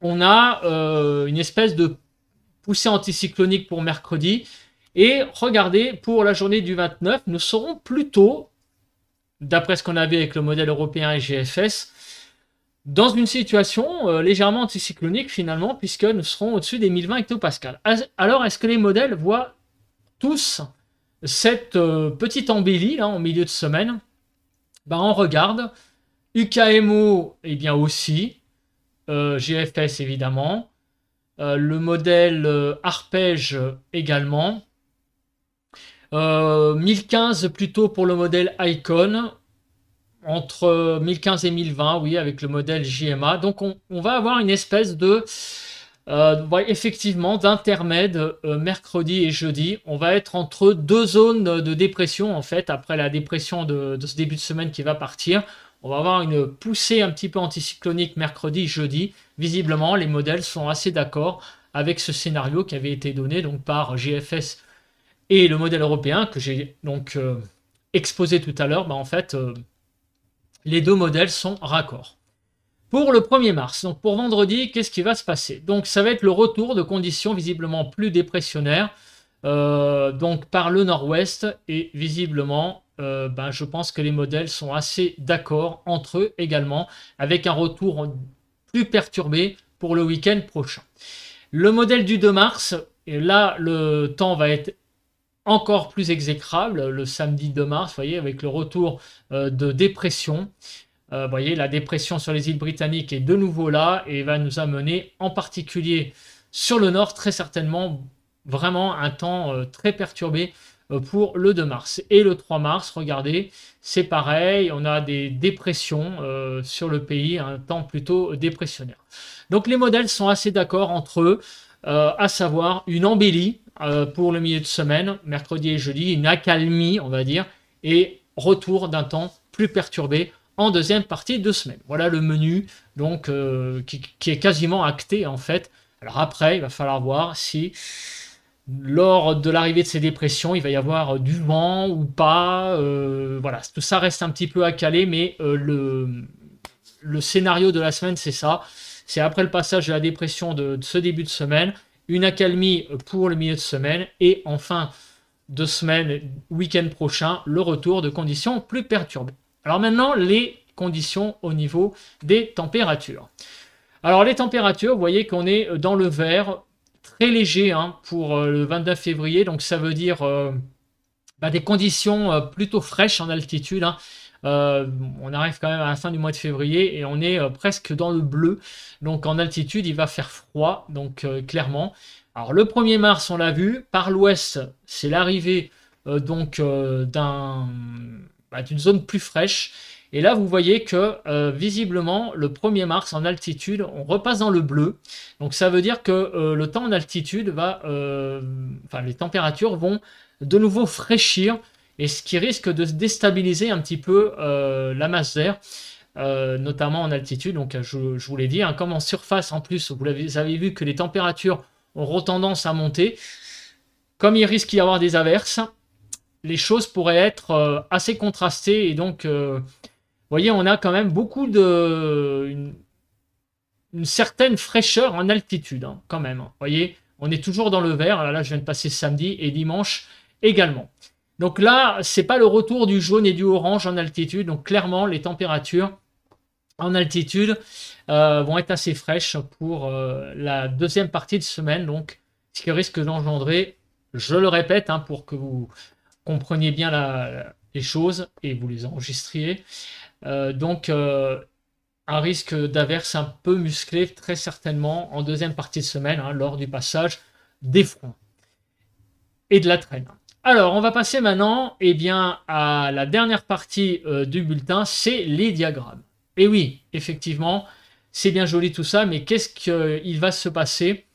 on a euh, une espèce de poussée anticyclonique pour mercredi. Et regardez, pour la journée du 29, nous serons plutôt, d'après ce qu'on avait avec le modèle européen et GFS, dans une situation euh, légèrement anticyclonique finalement, puisque nous serons au-dessus des 1020 hectopascales. Alors, est-ce que les modèles voient tous cette euh, petite embellie là, en milieu de semaine ben, On regarde. UKMO, et eh bien aussi. Euh, GFS, évidemment. Euh, le modèle euh, arpège également. 1015 euh, plutôt pour le modèle Icon, entre 1015 et 1020, oui, avec le modèle JMA. Donc on, va avoir une espèce de... effectivement, d'intermède mercredi et jeudi, on va être entre deux zones de dépression en fait, après la dépression de ce début de semaine qui va partir. On va avoir une poussée un petit peu anticyclonique mercredi, jeudi. Visiblement, les modèles sont assez d'accord avec ce scénario qui avait été donné donc par GFS et le modèle européen que j'ai donc euh, exposé tout à l'heure. Bah, en fait, euh, les deux modèles sont raccord Pour le 1er mars, donc pour vendredi, qu'est-ce qui va se passer Donc ça va être le retour de conditions visiblement plus dépressionnaires, euh, donc par le nord-ouest et visiblement euh, bah, je pense que les modèles sont assez d'accord entre eux également, avec un retour plus perturbé pour le week-end prochain. Le modèle du 2 mars, et là le temps va être encore plus exécrable le samedi 2 mars, voyez, avec le retour euh, de dépression. vous euh, voyez, la dépression sur les îles britanniques est de nouveau là et va nous amener en particulier sur le nord très certainement vraiment un temps très perturbé euh, pour le 2 mars. Et le 3 mars, regardez, c'est pareil, on a des dépressions euh, sur le pays, un temps plutôt dépressionnaire. Donc les modèles sont assez d'accord entre eux, euh, à savoir une embellie pour le milieu de semaine, mercredi et jeudi, une accalmie, on va dire, et retour d'un temps plus perturbé en deuxième partie de semaine. Voilà le menu donc qui, qui est quasiment acté en fait. Alors après, il va falloir voir si lors de l'arrivée de ces dépressions, il va y avoir euh, du vent ou pas. Euh, voilà, tout ça reste un petit peu à caler, mais euh, le, scénario de la semaine, c'est ça. C'est après le passage de la dépression de, ce début de semaine, une accalmie pour le milieu de semaine, et enfin, de semaine, week-end prochain, le retour de conditions plus perturbées. Alors maintenant, les conditions au niveau des températures. Alors les températures, vous voyez qu'on est dans le vert léger hein, pour euh, le 29 février. Donc ça veut dire euh, bah, des conditions euh, plutôt fraîches en altitude. Hein. on arrive quand même à la fin du mois de février et on est presque dans le bleu. Donc en altitude, il va faire froid, donc clairement. Alors le 1er mars, on l'a vu, par l'ouest, c'est l'arrivée donc d'un bah, d'une zone plus fraîche. Et là, vous voyez que euh, visiblement, le 1er mars en altitude, on repasse dans le bleu. Donc ça veut dire que euh, le temps en altitude va, euh, enfin les températures vont de nouveau fraîchir et ce qui risque de déstabiliser un petit peu la masse d'air. notamment en altitude, donc je, vous l'ai dit, hein, comme en surface en plus, vous avez, vu que les températures auront tendance à monter, comme il risque d'y avoir des averses, les choses pourraient être assez contrastées et donc voyez, on a quand même beaucoup de... Une, certaine fraîcheur en altitude, hein, quand même. Vous hein. voyez, on est toujours dans le vert. Ah là, là, je viens de passer samedi et dimanche également. Donc là, c'est pas le retour du jaune et du orange en altitude. Donc clairement, les températures en altitude euh, vont être assez fraîches pour euh, la deuxième partie de semaine. Donc, ce qui risque d'engendrer, je le répète, hein, pour que vous compreniez bien les choses et vous les enregistriez, euh, donc, euh, un risque d'averse un peu musclé, très certainement, en deuxième partie de semaine, hein, lors du passage des fronts et de la traîne. Alors, on va passer maintenant eh bien, à la dernière partie euh, du bulletin, c'est les diagrammes. Et eh oui, effectivement, c'est bien joli tout ça, mais qu'est-ce qu'il va se passer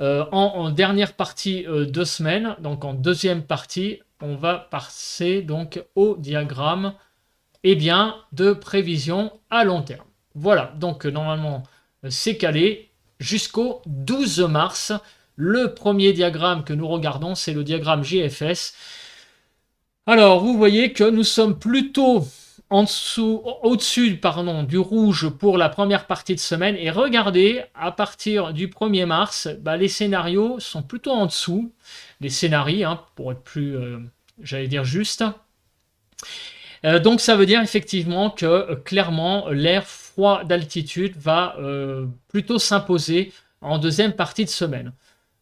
en, dernière partie de semaine Donc, en deuxième partie, on va passer donc au diagramme eh bien, de prévision à long terme. Voilà, donc euh, normalement, euh, c'est calé jusqu'au 12 mars. Le premier diagramme que nous regardons, c'est le diagramme GFS. Alors, vous voyez que nous sommes plutôt en dessous, au-dessus, pardon, du rouge pour la première partie de semaine. Et regardez, à partir du 1er mars, bah, les scénarios sont plutôt en dessous. Les scénarios, hein, pour être plus, euh, j'allais dire juste. Euh, donc ça veut dire effectivement que euh, clairement l'air froid d'altitude va euh, plutôt s'imposer en deuxième partie de semaine,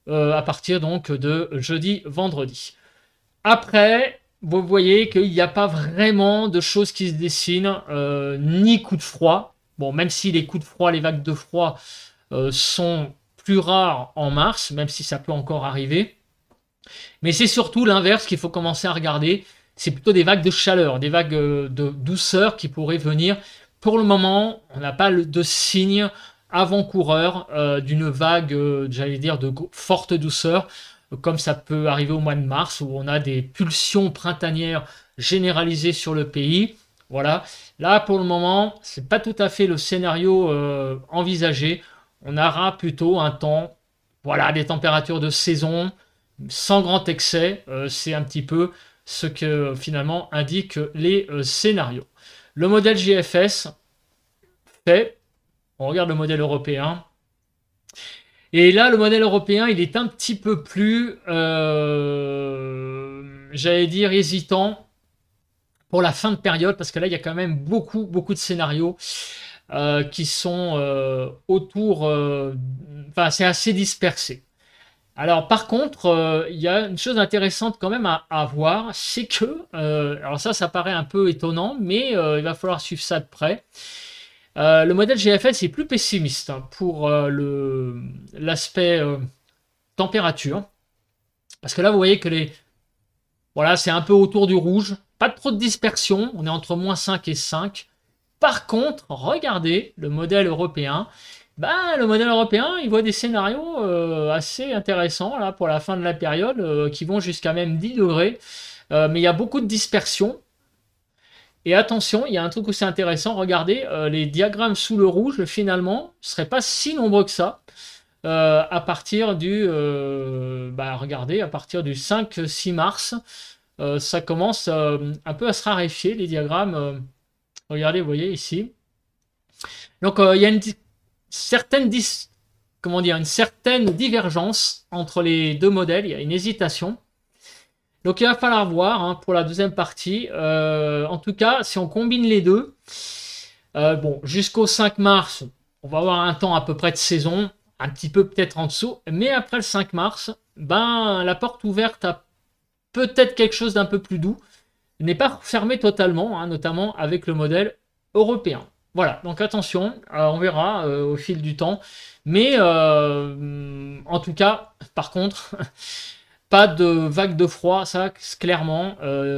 à partir donc de jeudi, vendredi. Après, vous voyez qu'il n'y a pas vraiment de choses qui se dessinent, ni coup de froid. Bon, même si les coups de froid, les vagues de froid sont plus rares en mars, même si ça peut encore arriver. Mais c'est surtout l'inverse qu'il faut commencer à regarder, c'est plutôt des vagues de chaleur, des vagues euh, de douceur qui pourraient venir. Pour le moment, on n'a pas de signe avant-coureur euh, d'une vague, euh, j'allais dire, de forte douceur, comme ça peut arriver au mois de mars, où on a des pulsions printanières généralisées sur le pays. Voilà. Là, pour le moment, ce n'est pas tout à fait le scénario envisagé. On aura plutôt un temps, voilà, des températures de saison, sans grand excès. c'est un petit peu ce que euh, finalement indiquent euh, les euh, scénarios. Le modèle GFS fait, on regarde le modèle européen, et là, le modèle européen, il est un petit peu plus, j'allais dire, hésitant pour la fin de période, parce que là, il y a quand même beaucoup, beaucoup de scénarios qui sont autour... Enfin, c'est assez dispersé. Alors par contre, euh, il y a une chose intéressante quand même à, voir, c'est que, euh, alors ça ça paraît un peu étonnant, mais euh, il va falloir suivre ça de près. le modèle GFS est plus pessimiste hein, pour l'aspect température, parce que là vous voyez que les, voilà c'est un peu autour du rouge, pas de trop de dispersion, on est entre moins 5 et 5. Par contre, regardez le modèle européen, ben, le modèle européen, il voit des scénarios euh, assez intéressants là, pour la fin de la période, euh, qui vont jusqu'à même 10 degrés. Euh, mais il y a beaucoup de dispersion. Et attention, il y a un truc où c'est intéressant, regardez, les diagrammes sous le rouge, finalement, ne seraient pas si nombreux que ça. à partir du bah, regardez, à partir du 5-6 mars, ça commence un peu à se raréfier, les diagrammes. regardez, vous voyez ici. Donc il y a une certaine comment dire, une certaine divergence entre les deux modèles, il y a une hésitation. Donc il va falloir voir hein, pour la deuxième partie. Euh, en tout cas, si on combine les deux, euh, bon, jusqu'au 5 mars, on va avoir un temps à peu près de saison, un petit peu peut-être en dessous, mais après le 5 mars, ben la porte ouverte à peut-être quelque chose d'un peu plus doux n'est pas fermée totalement, hein, notamment avec le modèle européen. Voilà, donc attention, euh, on verra euh, au fil du temps. Mais euh, en tout cas, par contre, pas de vague de froid, ça clairement.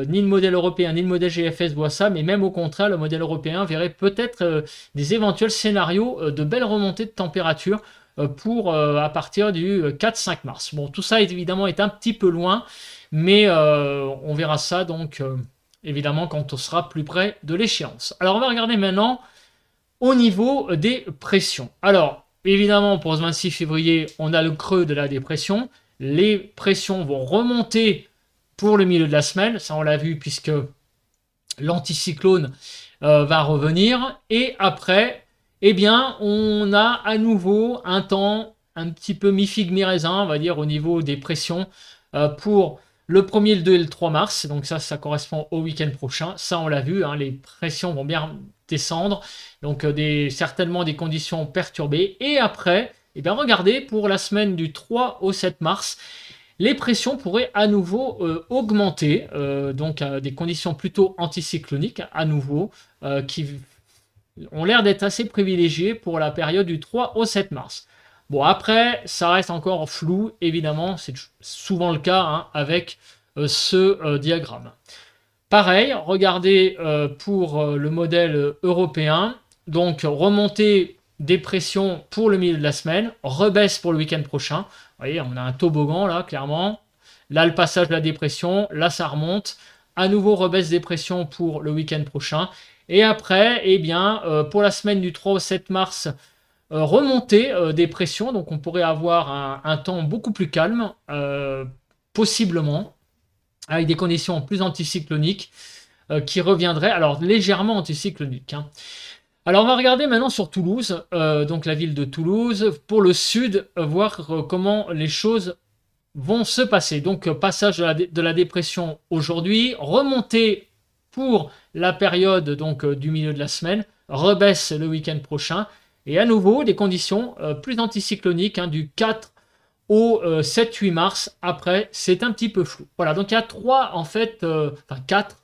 ni le modèle européen, ni le modèle GFS voit ça, mais même au contraire, le modèle européen verrait peut-être des éventuels scénarios de belles remontées de température pour à partir du 4-5 mars. Bon, tout ça évidemment est un petit peu loin, mais on verra ça donc évidemment quand on sera plus près de l'échéance. Alors on va regarder maintenant au niveau des pressions. Alors, évidemment, pour ce 26 février, on a le creux de la dépression. Les pressions vont remonter pour le milieu de la semaine. Ça, on l'a vu puisque l'anticyclone euh, va revenir. Et après, eh bien, on a à nouveau un temps un petit peu mi-figue, mi-raisin, on va dire, au niveau des pressions euh, pour le 1er, le 2 et le 3 mars. Donc ça, ça correspond au week-end prochain. Ça, on l'a vu, hein, les pressions vont bien descendre. Donc euh, des, certainement des conditions perturbées. Et après, et eh bien regardez, pour la semaine du 3 au 7 mars, les pressions pourraient à nouveau euh, augmenter, euh, donc des conditions plutôt anticycloniques à nouveau, qui ont l'air d'être assez privilégiées pour la période du 3 au 7 mars. Bon, après, ça reste encore flou, évidemment, c'est souvent le cas hein, avec ce diagramme. Pareil, regardez euh, pour euh, le modèle européen. Donc remontée des pressions pour le milieu de la semaine, rebaisse pour le week-end prochain. Vous voyez, on a un toboggan là, clairement. Là, le passage de la dépression, là, ça remonte. À nouveau, rebaisse des pressions pour le week-end prochain. Et après, eh bien, euh, pour la semaine du 3 au 7 mars, remontée des pressions. Donc, on pourrait avoir un temps beaucoup plus calme, possiblement avec des conditions plus anticycloniques euh, qui reviendraient, alors légèrement anticycloniques. Hein. Alors on va regarder maintenant sur Toulouse, euh, donc la ville de Toulouse, pour le sud, euh, voir comment les choses vont se passer. Donc passage de la, dépression aujourd'hui, remontée pour la période donc du milieu de la semaine, rebaisse le week-end prochain, et à nouveau des conditions plus anticycloniques hein, du 4 au 7-8 euh, mars. Après, c'est un petit peu flou. Voilà, donc il y a trois, en fait, euh, enfin quatre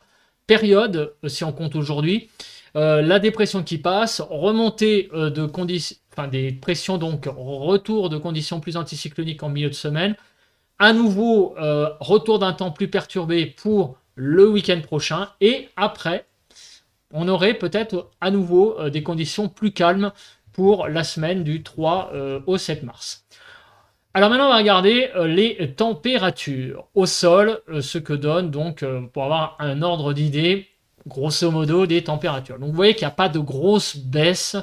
périodes, euh, si on compte aujourd'hui. la dépression qui passe, remontée de conditions, enfin des pressions, donc retour de conditions plus anticycloniques en milieu de semaine. À nouveau, retour d'un temps plus perturbé pour le week-end prochain. Et après, on aurait peut-être à nouveau des conditions plus calmes pour la semaine du 3 au 7 mars. Alors maintenant, on va regarder euh, les températures au sol, euh, ce que donne donc, euh, pour avoir un ordre d'idée, grosso modo, des températures. Donc vous voyez qu'il n'y a pas de grosse baisse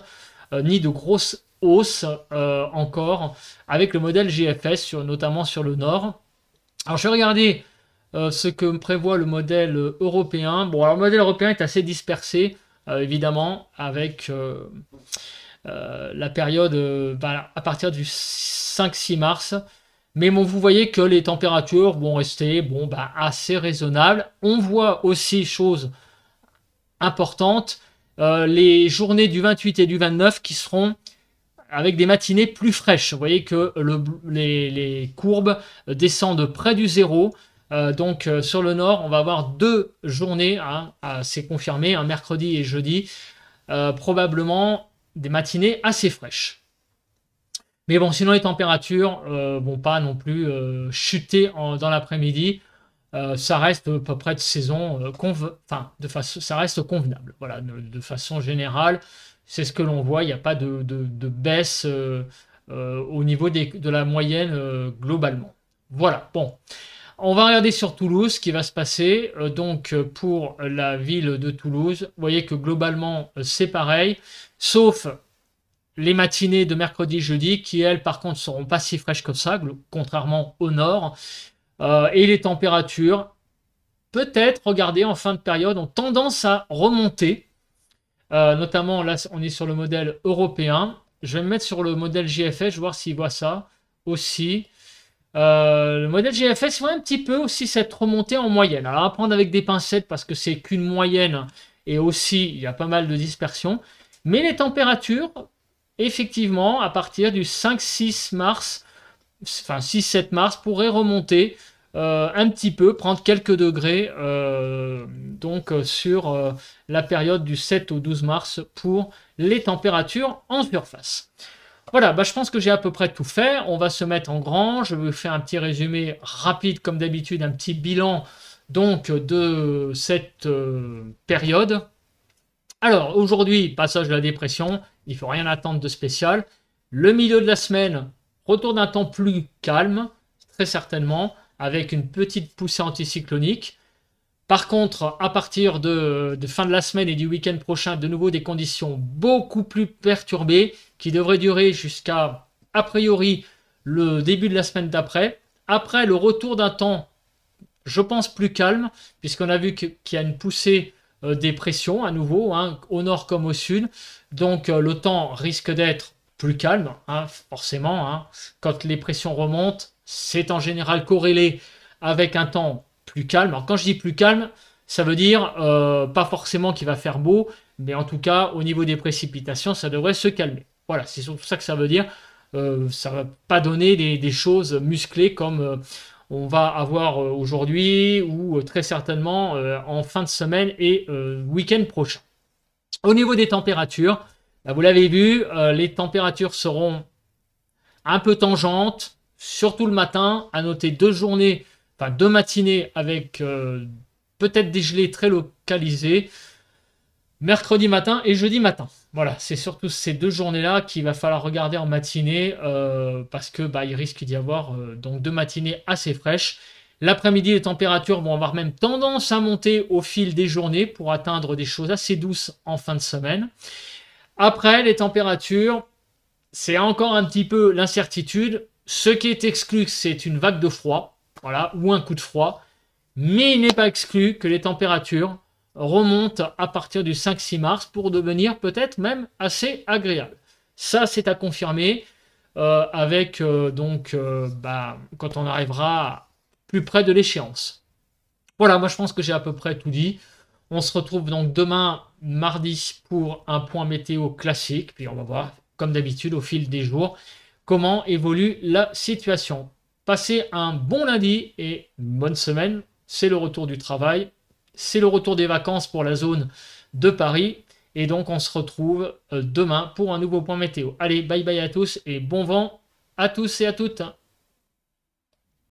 ni de grosse hausse encore avec le modèle GFS, notamment sur le nord. Alors je vais regarder ce que prévoit le modèle européen. Bon, alors le modèle européen est assez dispersé, évidemment, avec euh, la période euh, bah, à partir du 5-6 mars. Mais bon, vous voyez que les températures vont rester bon, bah, assez raisonnables. On voit aussi chose importante, euh, les journées du 28 et du 29 qui seront avec des matinées plus fraîches. Vous voyez que les, courbes descendent près du zéro. donc sur le nord, on va avoir deux journées, hein, c'est confirmé, un mercredi et jeudi, probablement des matinées assez fraîches. Mais bon, sinon les températures euh, vont pas non plus euh, chuter dans l'après-midi. Euh, ça reste à peu près de saison, euh, enfin, de façon, ça reste convenable. Voilà, de, façon générale, c'est ce que l'on voit. Il n'y a pas de, baisse au niveau de la moyenne globalement. Voilà. Bon. On va regarder sur Toulouse ce qui va se passer. Euh, donc euh, pour la ville de Toulouse, vous voyez que globalement euh, c'est pareil, sauf les matinées de mercredi jeudi qui elles par contre seront pas si fraîches que ça, contrairement au nord. et les températures, peut-être, regardez, en fin de période, ont tendance à remonter. notamment là, on est sur le modèle européen. Je vais me mettre sur le modèle JFS, je vais voir s'il voit ça aussi. Euh, le modèle GFS, voit un petit peu aussi cette remontée en moyenne. Alors à prendre avec des pincettes parce que c'est qu'une moyenne et aussi il y a pas mal de dispersion. Mais les températures, effectivement, à partir du 5-6 mars, enfin 6-7 mars, pourraient remonter euh, un petit peu, prendre quelques degrés euh, donc sur la période du 7 au 12 mars pour les températures en surface. Voilà, bah, je pense que j'ai à peu près tout fait. On va se mettre en grand. Je vais faire un petit résumé rapide, comme d'habitude, un petit bilan donc de cette euh, période. Alors, aujourd'hui, passage de la dépression. Il ne faut rien attendre de spécial. Le milieu de la semaine, retour d'un temps plus calme, très certainement, avec une petite poussée anticyclonique. Par contre, à partir de fin de la semaine et du week-end prochain, de nouveau des conditions beaucoup plus perturbées qui devrait durer jusqu'à, a priori, le début de la semaine d'après. Après, le retour d'un temps, je pense, plus calme, puisqu'on a vu qu'il y a une poussée euh, des pressions à nouveau, hein, au nord comme au sud. Donc euh, le temps risque d'être plus calme, hein, forcément. Hein. Quand les pressions remontent, c'est en général corrélé avec un temps plus calme. Alors quand je dis plus calme, ça veut dire euh, pas forcément qu'il va faire beau, mais en tout cas au niveau des précipitations, ça devrait se calmer. Voilà, c'est surtout ça que ça veut dire. ça euh, ça va pas donner des, choses musclées comme euh, on va avoir euh, aujourd'hui ou très certainement en fin de semaine et week-end prochain. Au niveau des températures, bah, vous l'avez vu, les températures seront un peu tangentes, surtout le matin. À noter deux journées, enfin deux matinées avec peut-être des gelées très localisées mercredi matin et jeudi matin. Voilà, c'est surtout ces deux journées-là qu'il va falloir regarder en matinée euh, parce que bah, il risque d'y avoir euh, donc deux matinées assez fraîches. L'après-midi, les températures vont avoir même tendance à monter au fil des journées pour atteindre des choses assez douces en fin de semaine. Après, les températures, c'est encore un petit peu l'incertitude. Ce qui est exclu, c'est une vague de froid, voilà, ou un coup de froid. Mais il n'est pas exclu que les températures remonte à partir du 5-6 mars pour devenir peut-être même assez agréable. Ça, c'est à confirmer euh, avec euh, donc euh, bah, quand on arrivera plus près de l'échéance. Voilà, moi je pense que j'ai à peu près tout dit. On se retrouve donc demain, mardi, pour un point météo classique. Puis on va voir, comme d'habitude, au fil des jours, comment évolue la situation. Passez un bon lundi et bonne semaine. C'est le retour du travail c'est le retour des vacances pour la zone de Paris. Et donc on se retrouve euh, demain pour un nouveau point météo. Allez, bye bye à tous et bon vent à tous et à toutes.